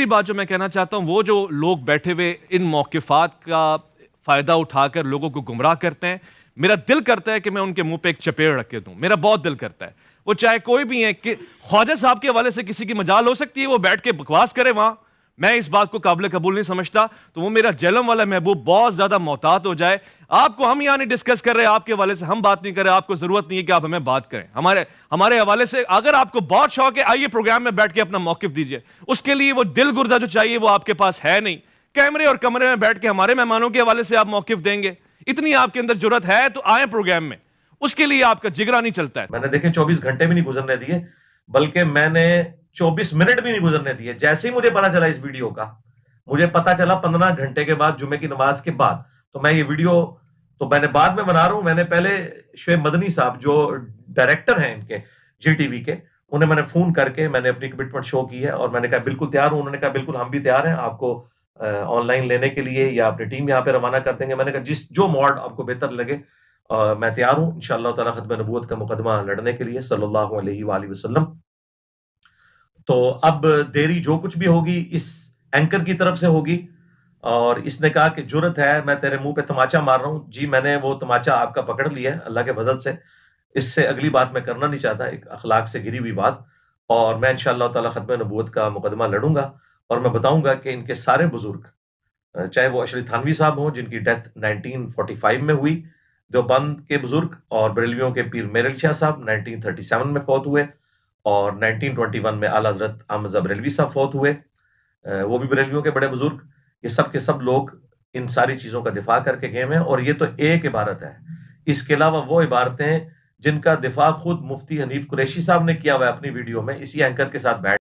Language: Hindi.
तीसरी बात जो मैं कहना चाहता हूँ वो जो लोग बैठे हुए इन मौकफात का फ़ायदा उठाकर लोगों को गुमराह करते हैं मेरा दिल करता है कि मैं उनके मुंह पे एक चपेड़ रख के दूं मेरा बहुत दिल करता है वो चाहे कोई भी है कि ख्वाजा साहब के हवाले से किसी की मजाल हो सकती है वो बैठ के बकवास करे वहां मैं इस बात को काबिल कबूल नहीं समझता तो वो मेरा जलम वाला महबूब बहुत ज्यादा मोहतात हो जाए आपको हम यहाँ नहीं डिस्कस कर रहे आपके हवाले से हम बात नहीं कर रहे आपको जरूरत नहीं है कि आप हमें बात करें हमारे हमारे हवाले से अगर आपको बहुत शौक है आइए प्रोग्राम में बैठ के अपना मौकफ दीजिए उसके लिए वो दिल गुर्दा जो चाहिए वो आपके पास है नहीं कैमरे और कमरे में बैठ के हमारे मेहमानों के हवाले से आप मौकफ देंगे इतनी आपके अंदर जरूरत है तो आए प्रोग्राम में उसके लिए आपका जिगरा नहीं चलता है मैंने देखे चौबीस घंटे भी नहीं गुजरने दिए बल्कि मैंने 24 मिनट भी नहीं गुजरने दिए जैसे ही मुझे पता चला इस वीडियो का मुझे पता चला पंद्रह घंटे के बाद जुमे की नमाज के बाद तो मैं ये वीडियो तो मैंने बाद में बना रहा हूं मैंने पहले शुएब मदनी साहब जो डायरेक्टर हैं इनके जी के उन्हें मैंने फोन करके मैंने अपनी कमिटमेंट शो की है और मैंने कहा बिल्कुल तैयार हूं उन्होंने कहा बिल्कुल हम भी तैयार हैं आपको ऑनलाइन लेने के लिए या अपनी टीम यहाँ पे रवाना कर देंगे मैंने कहा जिस जो मॉड आपको बेहतर लगे आ, मैं तैयार हूँ इन शाह तला खत्म नबूत का मुकदमा लड़ने के लिए सल्ला वसलम तो अब देरी जो कुछ भी होगी इस एंकर की तरफ से होगी और इसने कहा कि जरूरत है मैं तेरे मुंह पे तमाचा मार रहा हूं जी मैंने वो तमाचा आपका पकड़ लिया है अल्लाह के फजल से इससे अगली बात मैं करना नहीं चाहता एक अखलाक से घिरी हुई बात और मैं इन ताला ख़त्म नबूत का मुकदमा लड़ूंगा और मैं बताऊंगा कि इनके सारे बुज़ुर्ग चाहे वो अशरी थानवी साहब हों जिनकी डेथ 1945 में हुई देवबंद के बुज़ुर्ग और बरेलवियों के पीर मेरल शाह साहब 1937 में फौत हुए और 1921 में आला हजरत अहमद बरेलवी साहब फौत हुए वो भी बरेलवियों के बड़े बुजुर्ग ये सब के सब लोग इन सारी चीज़ों का दिफा करके गए हैं और ये तो एक इबारत है इसके अलावा वो इबारतें जिनका दिफा खुद मुफ्ती हनीफ कुरैशी साहब ने किया हुआ अपनी वीडियो में इसी एंकर के साथ बैठ